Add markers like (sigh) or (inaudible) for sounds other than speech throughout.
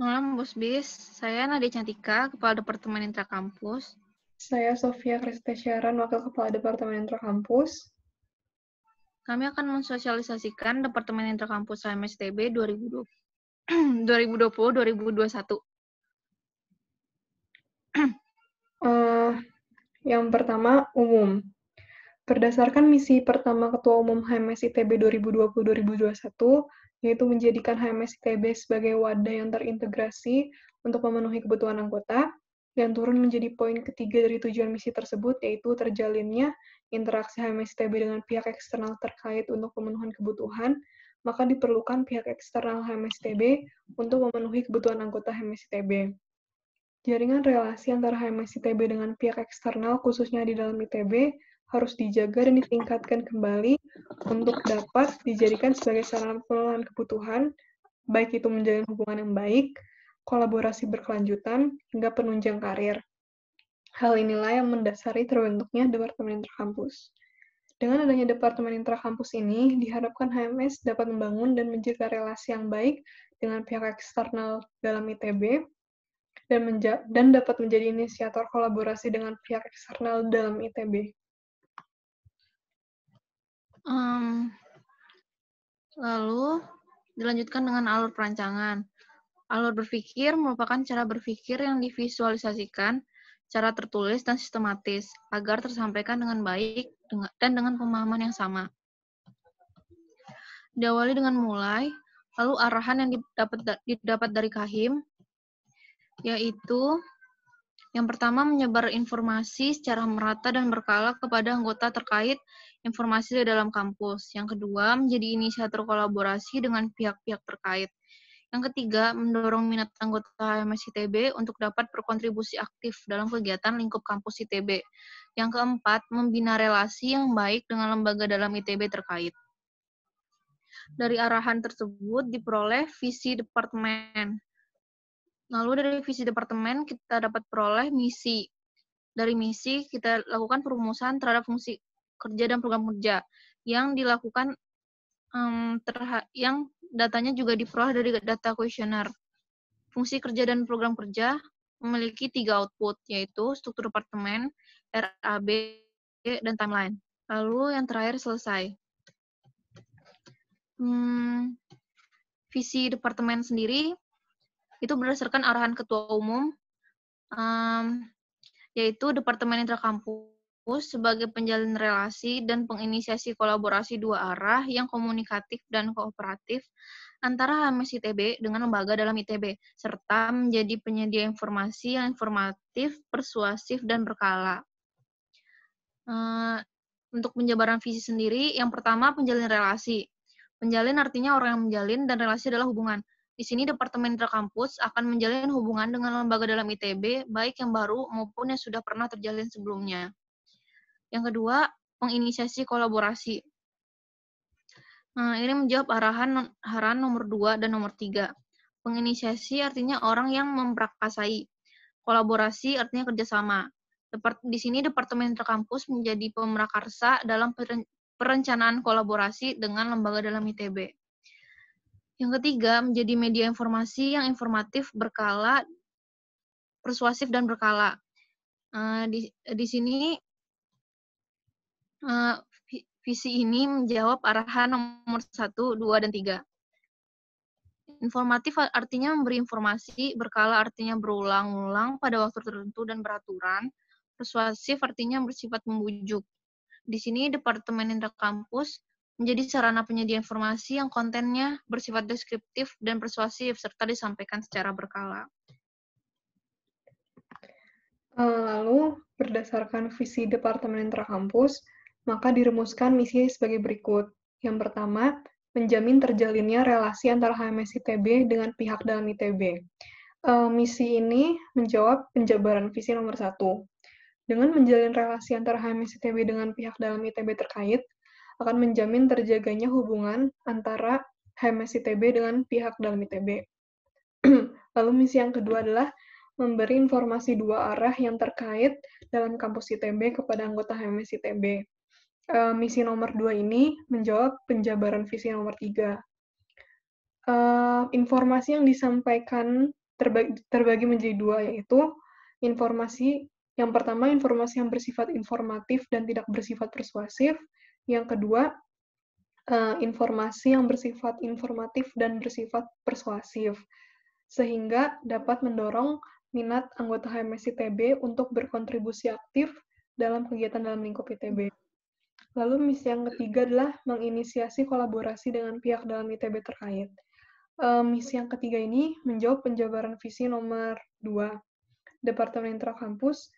Malam, Bos Bis. Saya Nadia Cantika, Kepala Departemen Intrakampus. Saya Sofia Krista Wakil Kepala Departemen Intrakampus. Kami akan mensosialisasikan Departemen Intrakampus HMSTB 2020-2021. uh, yang pertama, umum. Berdasarkan misi pertama Ketua Umum HMS 2020-2021, yaitu menjadikan HMS ITB sebagai wadah yang terintegrasi untuk memenuhi kebutuhan anggota, dan turun menjadi poin ketiga dari tujuan misi tersebut, yaitu terjalinnya interaksi HMS ITB dengan pihak eksternal terkait untuk pemenuhan kebutuhan, maka diperlukan pihak eksternal HMS ITB untuk memenuhi kebutuhan anggota HMS ITB. Jaringan relasi antara HMS ITB dengan pihak eksternal, khususnya di dalam ITB, harus dijaga dan ditingkatkan kembali untuk dapat dijadikan sebagai sarana pengelolaan kebutuhan, baik itu menjalin hubungan yang baik, kolaborasi berkelanjutan, hingga penunjang karir. Hal inilah yang mendasari terbentuknya Departemen Interkampus. Dengan adanya Departemen Interkampus ini, diharapkan HMS dapat membangun dan menjaga relasi yang baik dengan pihak eksternal dalam ITB, dan, dan dapat menjadi inisiator kolaborasi dengan pihak eksternal dalam ITB. Um, lalu dilanjutkan dengan alur perancangan. Alur berpikir merupakan cara berpikir yang divisualisasikan cara tertulis dan sistematis agar tersampaikan dengan baik dan dengan pemahaman yang sama. Diawali dengan mulai, lalu arahan yang didapat dari kahim yaitu yang pertama, menyebar informasi secara merata dan berkala kepada anggota terkait informasi di dalam kampus. Yang kedua, menjadi inisiator kolaborasi dengan pihak-pihak terkait. Yang ketiga, mendorong minat anggota HMS ITB untuk dapat berkontribusi aktif dalam kegiatan lingkup kampus ITB. Yang keempat, membina relasi yang baik dengan lembaga dalam ITB terkait. Dari arahan tersebut diperoleh visi departemen Lalu dari visi departemen kita dapat peroleh misi. Dari misi kita lakukan perumusan terhadap fungsi kerja dan program kerja yang dilakukan um, yang datanya juga diperoleh dari data kuesioner. Fungsi kerja dan program kerja memiliki tiga output yaitu struktur departemen, RAB, dan timeline. Lalu yang terakhir selesai. Hmm, visi departemen sendiri itu berdasarkan arahan ketua umum um, yaitu Departemen Intrakampus sebagai penjalin relasi dan penginisiasi kolaborasi dua arah yang komunikatif dan kooperatif antara HMS ITB dengan lembaga dalam ITB, serta menjadi penyedia informasi yang informatif, persuasif, dan berkala. Eh, untuk penjabaran visi sendiri, yang pertama penjalin relasi. Penjalin artinya orang yang menjalin dan relasi adalah hubungan. Di sini Departemen Interkampus akan menjalin hubungan dengan lembaga dalam ITB, baik yang baru maupun yang sudah pernah terjalin sebelumnya. Yang kedua, penginisiasi kolaborasi. Nah, ini menjawab arahan arahan nomor dua dan nomor tiga. Penginisiasi artinya orang yang memprakasai. Kolaborasi artinya kerjasama. di sini Departemen Interkampus menjadi pemrakarsa dalam perencanaan kolaborasi dengan lembaga dalam ITB. Yang ketiga, menjadi media informasi yang informatif, berkala, persuasif, dan berkala. Uh, di, di sini, uh, visi ini menjawab arahan nomor satu dua dan tiga Informatif artinya memberi informasi, berkala artinya berulang-ulang pada waktu tertentu dan beraturan, persuasif artinya bersifat membujuk. Di sini Departemen Indra Kampus menjadi sarana penyedia informasi yang kontennya bersifat deskriptif dan persuasif serta disampaikan secara berkala. Eh, lalu, berdasarkan visi Departemen Intrakampus, maka dirumuskan misi sebagai berikut. Yang pertama, menjamin terjalinnya relasi antara HMS ITB dengan pihak dalam ITB. Eh, misi ini menjawab penjabaran visi nomor satu. Dengan menjalin relasi antara HMS ITB dengan pihak dalam ITB terkait, akan menjamin terjaganya hubungan antara HMS ITB dengan pihak dalam ITB. (clears throat) Lalu misi yang kedua adalah memberi informasi dua arah yang terkait dalam kampus ITB kepada anggota HMS ITB. Uh, e, misi nomor dua ini menjawab penjabaran visi nomor tiga. Uh, informasi yang disampaikan terbagi, terbagi menjadi dua, yaitu informasi yang pertama informasi yang bersifat informatif dan tidak bersifat persuasif, yang kedua, eh, informasi yang bersifat informatif dan bersifat persuasif, sehingga dapat mendorong minat anggota HMS ITB untuk berkontribusi aktif dalam kegiatan dalam lingkup ITB. Hmm. Lalu misi yang ketiga adalah menginisiasi kolaborasi dengan pihak dalam ITB terkait. Eh, misi yang ketiga ini menjawab penjabaran visi nomor dua Departemen Intrakampus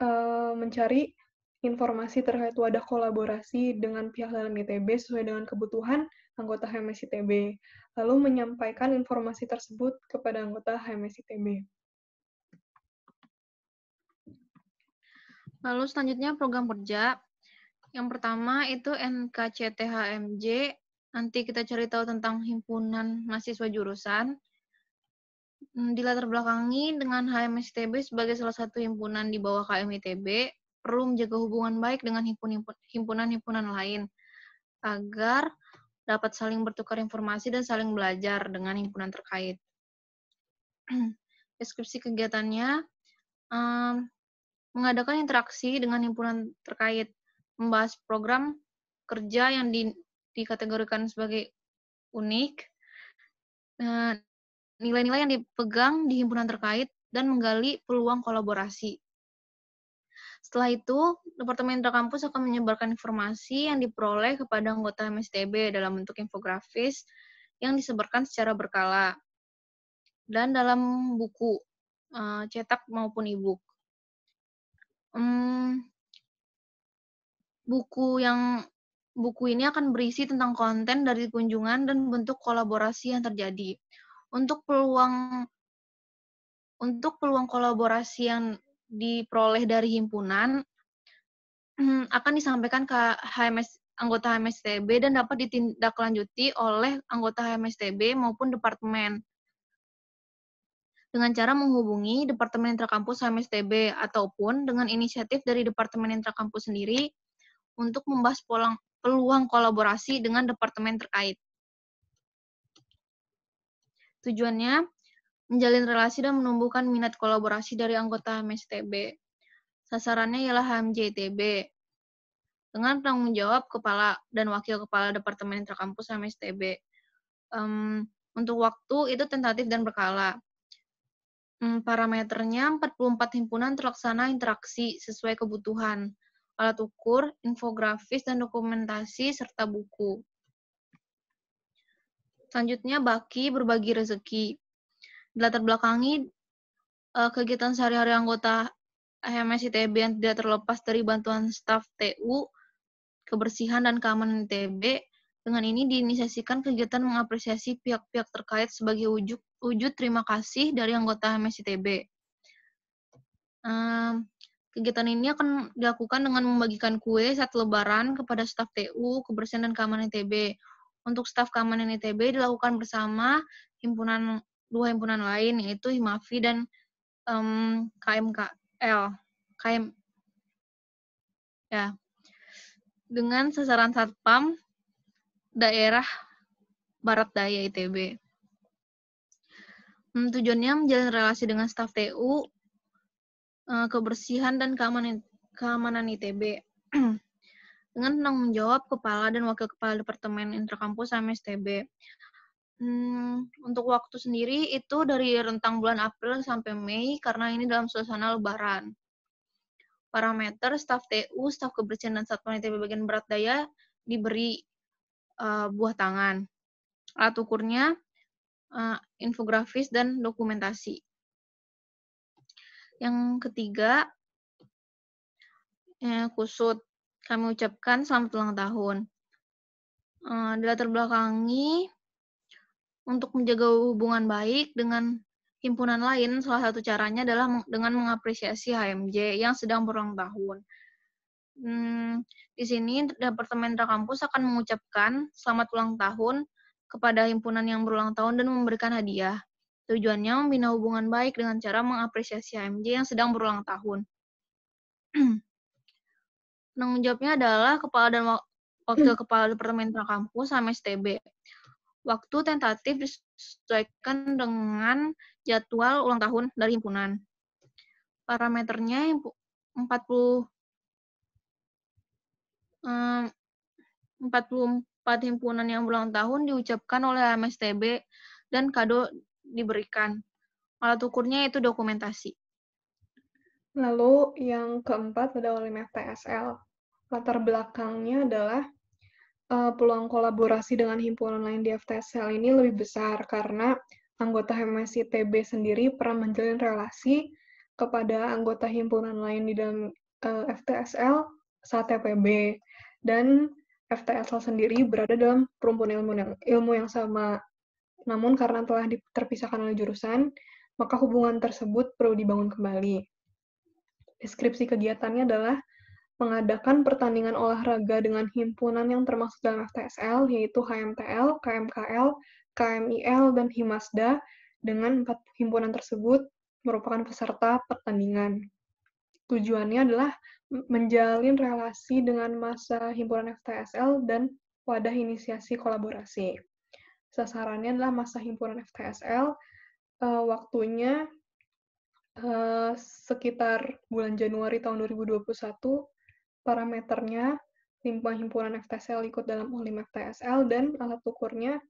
eh, mencari informasi terkait wadah kolaborasi dengan pihak dalam ITB sesuai dengan kebutuhan anggota HMS ITB, lalu menyampaikan informasi tersebut kepada anggota HMS ITB. Lalu selanjutnya program kerja. Yang pertama itu NKCTHMJ. Nanti kita cari tahu tentang himpunan mahasiswa jurusan. Hmm, Dilatar belakangi dengan HMS ITB sebagai salah satu himpunan di bawah KM perlu menjaga hubungan baik dengan himpunan-himpunan lain agar dapat saling bertukar informasi dan saling belajar dengan himpunan terkait. (clears throat) Deskripsi kegiatannya um, mengadakan interaksi dengan himpunan terkait, membahas program kerja yang di, dikategorikan sebagai unik, e, nilai-nilai yang dipegang di himpunan terkait, dan menggali peluang kolaborasi. Setelah itu, Departemen Intrakampus akan menyebarkan informasi yang diperoleh kepada anggota MSTB dalam bentuk infografis yang disebarkan secara berkala dan dalam buku eh, cetak maupun e-book. Mmm, buku yang buku ini akan berisi tentang konten dari kunjungan dan bentuk kolaborasi yang terjadi. Untuk peluang untuk peluang kolaborasi yang diperoleh dari himpunan (clears throat) akan disampaikan ke HMS anggota HMSTB dan dapat ditindaklanjuti oleh anggota HMSTB maupun departemen dengan cara menghubungi Departemen Intrakampus HMSTB ataupun dengan inisiatif dari Departemen Intrakampus sendiri untuk membahas peluang, peluang kolaborasi dengan departemen terkait. Tujuannya menjalin relasi dan menumbuhkan minat kolaborasi dari anggota HMSTB. Sasarannya ialah HMJTB. dengan tanggung jawab kepala dan wakil kepala Departemen Interkampus HMSTB. Um, untuk waktu itu tentatif dan berkala. Um, parameternya 44 himpunan terlaksana interaksi sesuai kebutuhan, alat ukur, infografis, dan dokumentasi, serta buku. Selanjutnya, baki berbagi rezeki. Latar belakangi uh, kegiatan sehari-hari anggota HMS ITB yang tidak terlepas dari bantuan staf TU, kebersihan dan keamanan ITB. Dengan ini diinisiasikan kegiatan mengapresiasi pihak-pihak terkait sebagai wujud, wujud terima kasih dari anggota HMS ITB. Um, kegiatan ini akan dilakukan dengan membagikan kue saat lebaran kepada staf TU, kebersihan dan keamanan ITB. Untuk staf keamanan ITB dilakukan bersama himpunan dua himpunan lain yaitu Himafi dan um, KMKL. KM ya. Dengan sasaran Satpam daerah Barat Daya ITB. Hmm, tujuannya menjalin relasi dengan staf TU, e, kebersihan dan keamanan keamanan (clears throat) ITB. dengan tanggung jawab kepala dan wakil kepala departemen intrakampus sama Hmm, untuk waktu sendiri itu dari rentang bulan April sampai Mei karena ini dalam suasana lebaran. Parameter staf TU, staf kebersihan dan satuan ITB bagian berat daya diberi uh, buah tangan. Alat ukurnya uh, infografis dan dokumentasi. Yang ketiga, eh, kusut. Kami ucapkan selamat ulang tahun. Uh, latar belakangi untuk menjaga hubungan baik dengan himpunan lain, salah satu caranya adalah dengan mengapresiasi HMJ yang sedang berulang tahun. Hmm, di sini Departemen Kampus akan mengucapkan selamat ulang tahun kepada himpunan yang berulang tahun dan memberikan hadiah. Tujuannya membina hubungan baik dengan cara mengapresiasi HMJ yang sedang berulang tahun. (clears throat) Penanggung jawabnya adalah kepala dan wakil kepala Departemen Kampus HMSTB waktu tentatif disesuaikan dengan jadwal ulang tahun dari himpunan. Parameternya 40 44 eh, himpunan yang ulang tahun diucapkan oleh MSTB dan kado diberikan. Alat ukurnya itu dokumentasi. Lalu yang keempat ada oleh MTSL. Latar belakangnya adalah uh, peluang kolaborasi dengan himpunan lain di FTSL ini lebih besar karena anggota HMS ITB sendiri pernah menjalin relasi kepada anggota himpunan lain di dalam uh, eh, FTSL saat TPB dan FTSL sendiri berada dalam perumpunan ilmu yang, ilmu yang sama. Namun karena telah terpisahkan oleh jurusan, maka hubungan tersebut perlu dibangun kembali. Deskripsi kegiatannya adalah mengadakan pertandingan olahraga dengan himpunan yang termasuk dalam FTSL, yaitu HMTL, KMKL, KMIL, dan HIMASDA, dengan empat himpunan tersebut merupakan peserta pertandingan. Tujuannya adalah menjalin relasi dengan masa himpunan FTSL dan wadah inisiasi kolaborasi. Sasarannya adalah masa himpunan FTSL, eh, waktunya eh, sekitar bulan Januari tahun 2021 parameternya limbah himpunan FTSL ikut dalam ulim FTSL dan alat ukurnya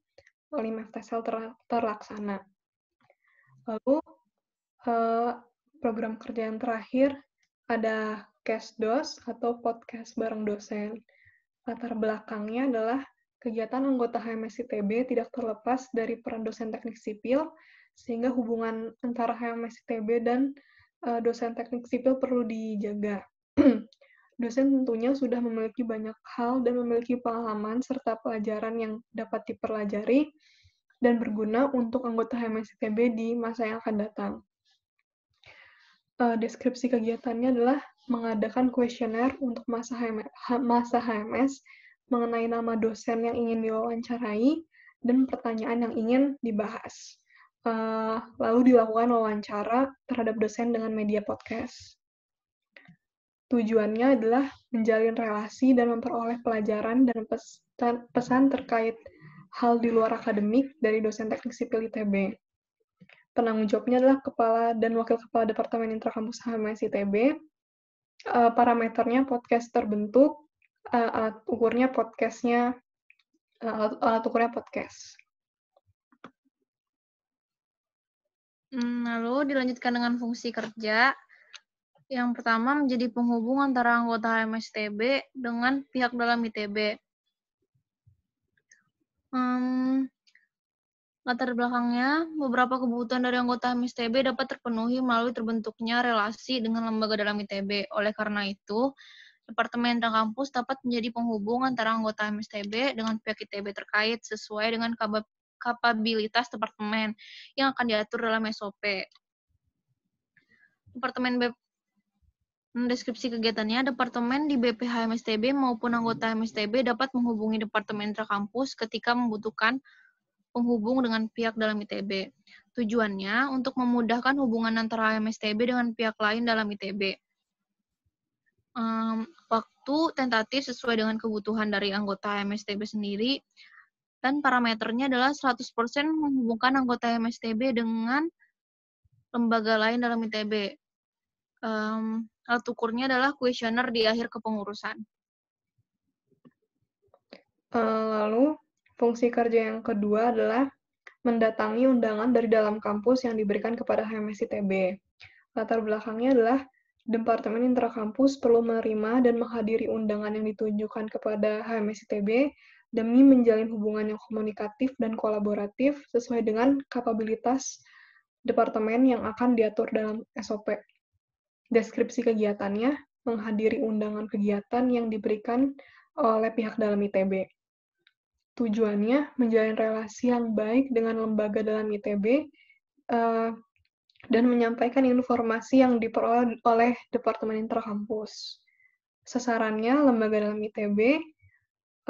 ulim FTSL ter terlaksana. Lalu eh, program kerja yang terakhir ada cash dos atau podcast bareng dosen. Latar belakangnya adalah kegiatan anggota HMS ITB tidak terlepas dari peran dosen teknik sipil sehingga hubungan antara HMS ITB dan eh, dosen teknik sipil perlu dijaga. (clears throat) dosen tentunya sudah memiliki banyak hal dan memiliki pengalaman serta pelajaran yang dapat dipelajari dan berguna untuk anggota HMSITB di masa yang akan datang. Eh, deskripsi kegiatannya adalah mengadakan kuesioner untuk masa HMS, masa HMS mengenai nama dosen yang ingin diwawancarai dan pertanyaan yang ingin dibahas. Eh, lalu dilakukan wawancara terhadap dosen dengan media podcast Tujuannya adalah menjalin relasi dan memperoleh pelajaran dan pesan, terkait hal di luar akademik dari dosen teknik sipil ITB. Penanggung jawabnya adalah kepala dan wakil kepala Departemen Intrakampus HMS ITB. Eh, parameternya podcast terbentuk, eh, alat ukurnya podcastnya, uh, alat, alat ukurnya podcast. Hmm, lalu dilanjutkan dengan fungsi kerja. Yang pertama menjadi penghubung antara anggota HMSTB dengan pihak dalam ITB. Hmm, latar belakangnya, beberapa kebutuhan dari anggota HMSTB dapat terpenuhi melalui terbentuknya relasi dengan lembaga dalam ITB. Oleh karena itu, Departemen dan kampus dapat menjadi penghubung antara anggota TB dengan pihak ITB terkait sesuai dengan kapabilitas departemen yang akan diatur dalam SOP. Departemen Deskripsi kegiatannya, Departemen di BPH MSTB maupun anggota MSTB dapat menghubungi Departemen Intrakampus ketika membutuhkan penghubung dengan pihak dalam ITB. Tujuannya untuk memudahkan hubungan antara MSTB dengan pihak lain dalam ITB. Um, waktu tentatif sesuai dengan kebutuhan dari anggota MSTB sendiri, dan parameternya adalah 100% menghubungkan anggota MSTB dengan lembaga lain dalam ITB. Um, alat eh, ukurnya adalah kuesioner di akhir kepengurusan. Eh, lalu, fungsi kerja yang kedua adalah mendatangi undangan dari dalam kampus yang diberikan kepada HMSI TB. Latar belakangnya adalah Departemen Intrakampus perlu menerima dan menghadiri undangan yang ditunjukkan kepada HMSI TB demi menjalin hubungan yang komunikatif dan kolaboratif sesuai dengan kapabilitas departemen yang akan diatur dalam SOP deskripsi kegiatannya, menghadiri undangan kegiatan yang diberikan oleh pihak dalam ITB. Tujuannya menjalin relasi yang baik dengan lembaga dalam ITB uh, eh, dan menyampaikan informasi yang diperoleh oleh Departemen Interkampus. Sasarannya, lembaga dalam ITB,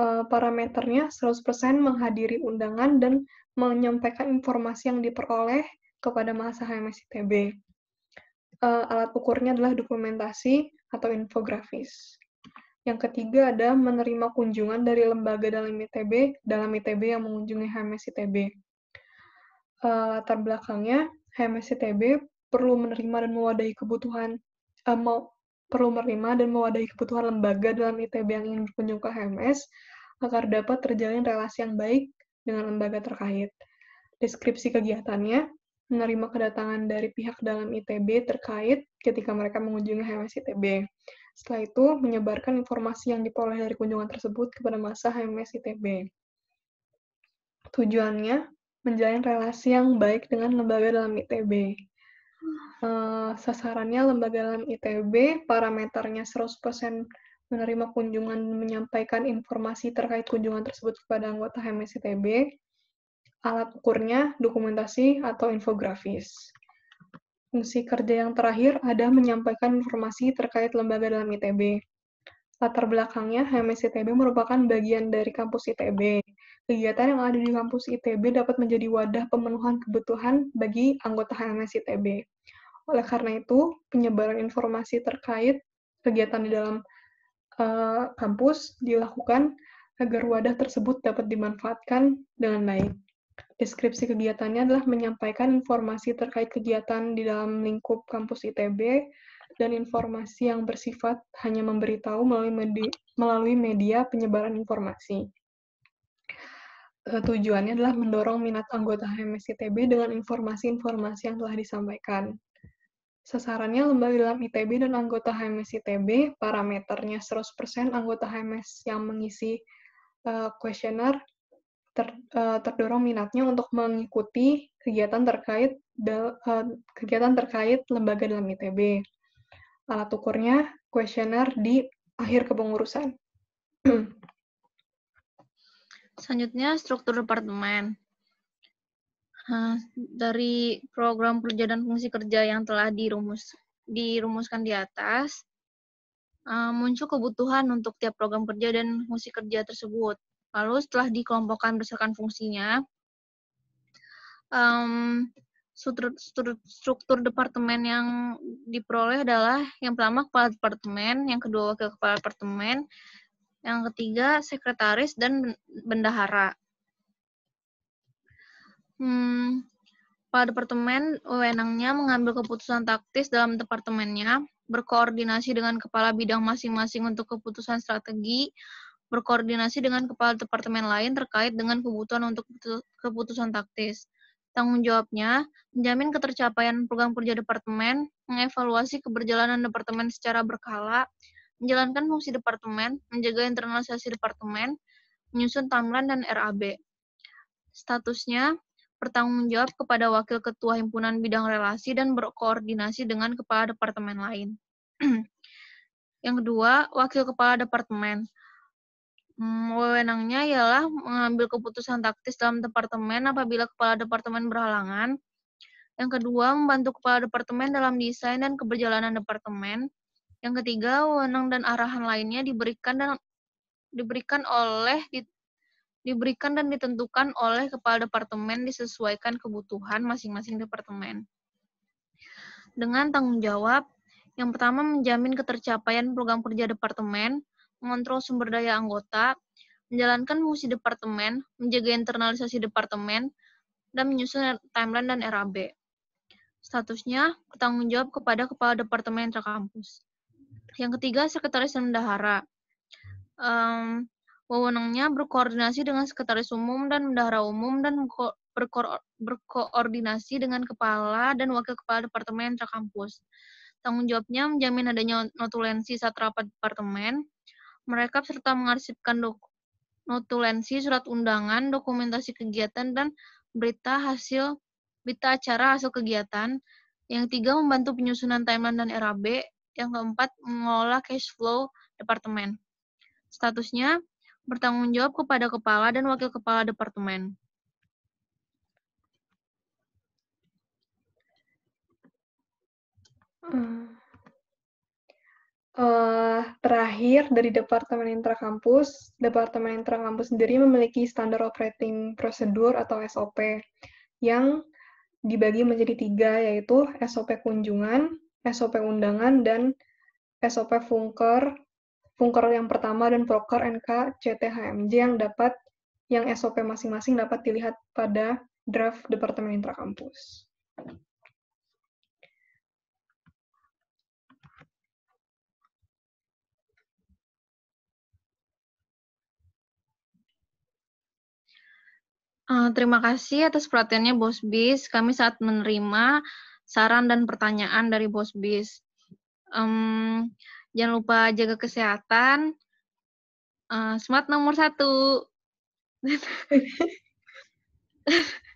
uh, eh, parameternya 100% menghadiri undangan dan menyampaikan informasi yang diperoleh kepada mahasiswa HMS ITB uh, alat ukurnya adalah dokumentasi atau infografis. Yang ketiga ada menerima kunjungan dari lembaga dalam ITB, dalam ITB yang mengunjungi HMS ITB. Uh, eh, latar belakangnya, HMS ITB perlu menerima dan mewadahi kebutuhan uh, mau, perlu menerima dan mewadahi kebutuhan lembaga dalam ITB yang ingin berkunjung ke HMS agar dapat terjalin relasi yang baik dengan lembaga terkait. Deskripsi kegiatannya, menerima kedatangan dari pihak dalam ITB terkait ketika mereka mengunjungi HMS ITB. Setelah itu, menyebarkan informasi yang diperoleh dari kunjungan tersebut kepada masa HMS ITB. Tujuannya, menjalin relasi yang baik dengan lembaga dalam ITB. Uh, eh, sasarannya lembaga dalam ITB, parameternya 100% menerima kunjungan menyampaikan informasi terkait kunjungan tersebut kepada anggota HMS ITB, alat ukurnya dokumentasi atau infografis. Fungsi kerja yang terakhir ada menyampaikan informasi terkait lembaga dalam ITB. Latar belakangnya, HMS ITB merupakan bagian dari kampus ITB. Kegiatan yang ada di kampus ITB dapat menjadi wadah pemenuhan kebutuhan bagi anggota HMS ITB. Oleh karena itu, penyebaran informasi terkait kegiatan di dalam uh, kampus dilakukan agar wadah tersebut dapat dimanfaatkan dengan baik. Deskripsi kegiatannya adalah menyampaikan informasi terkait kegiatan di dalam lingkup kampus ITB dan informasi yang bersifat hanya memberitahu melalui media, melalui media penyebaran informasi. Eh, tujuannya adalah mendorong minat anggota HMS ITB dengan informasi-informasi yang telah disampaikan. Sasarannya lembaga dalam ITB dan anggota HMS ITB, parameternya 100% anggota HMS yang mengisi eh, kuesioner uh, ter, uh, terdorong minatnya untuk mengikuti kegiatan terkait uh, kegiatan terkait lembaga dalam ITB. Alat ukurnya kuesioner di akhir kepengurusan. (clears throat) Selanjutnya struktur departemen. Nah, dari program kerja dan fungsi kerja yang telah dirumus dirumuskan di atas, eh, muncul kebutuhan untuk tiap program kerja dan fungsi kerja tersebut. Lalu setelah dikelompokkan berdasarkan fungsinya, um, struktur, struktur, struktur departemen yang diperoleh adalah yang pertama kepala departemen, yang kedua wakil kepala departemen, yang ketiga sekretaris dan bendahara. Hmm, kepala departemen wewenangnya mengambil keputusan taktis dalam departemennya, berkoordinasi dengan kepala bidang masing-masing untuk keputusan strategi, berkoordinasi dengan kepala departemen lain terkait dengan kebutuhan untuk keputusan taktis. Tanggung jawabnya, menjamin ketercapaian program kerja departemen, mengevaluasi keberjalanan departemen secara berkala, menjalankan fungsi departemen, menjaga internalisasi departemen, menyusun timeline dan RAB. Statusnya, bertanggung jawab kepada Wakil Ketua Himpunan Bidang Relasi dan berkoordinasi dengan Kepala Departemen lain. (clears throat) Yang kedua, Wakil Kepala Departemen Hmm, wewenangnya ialah mengambil keputusan taktis dalam departemen apabila kepala departemen berhalangan. Yang kedua, membantu kepala departemen dalam desain dan keberjalanan departemen. Yang ketiga, wewenang dan arahan lainnya diberikan dan diberikan oleh di, diberikan dan ditentukan oleh kepala departemen disesuaikan kebutuhan masing-masing departemen. Dengan tanggung jawab, yang pertama menjamin ketercapaian program kerja departemen, mengontrol sumber daya anggota, menjalankan fungsi departemen, menjaga internalisasi departemen, dan menyusun timeline dan RAB. Statusnya bertanggung jawab kepada kepala departemen intrakampus. Yang ketiga, sekretaris dan bendahara. Um, wewenangnya berkoordinasi dengan sekretaris umum dan bendahara umum dan berko berkoordinasi dengan kepala dan wakil kepala departemen intrakampus. Tanggung jawabnya menjamin adanya notulensi saat rapat departemen, merekap serta mengarsipkan notulensi, surat undangan, dokumentasi kegiatan, dan berita hasil berita acara hasil kegiatan. Yang tiga, membantu penyusunan timeline dan RAB. Yang keempat, mengelola cash flow departemen. Statusnya, bertanggung jawab kepada kepala dan wakil kepala departemen. Hmm. Uh, terakhir dari Departemen Intrakampus, Departemen Intrakampus sendiri memiliki Standar Operating Prosedur atau SOP yang dibagi menjadi tiga yaitu SOP kunjungan, SOP undangan, dan SOP Funker. Funker yang pertama dan Proker NK CTHMJ yang dapat yang SOP masing-masing dapat dilihat pada draft Departemen Intrakampus. Eh, terima kasih atas perhatiannya Bos Bis. Kami saat menerima saran dan pertanyaan dari Bos Bis. Um, jangan lupa jaga kesehatan. Uh, eh, smart nomor satu. (laughs)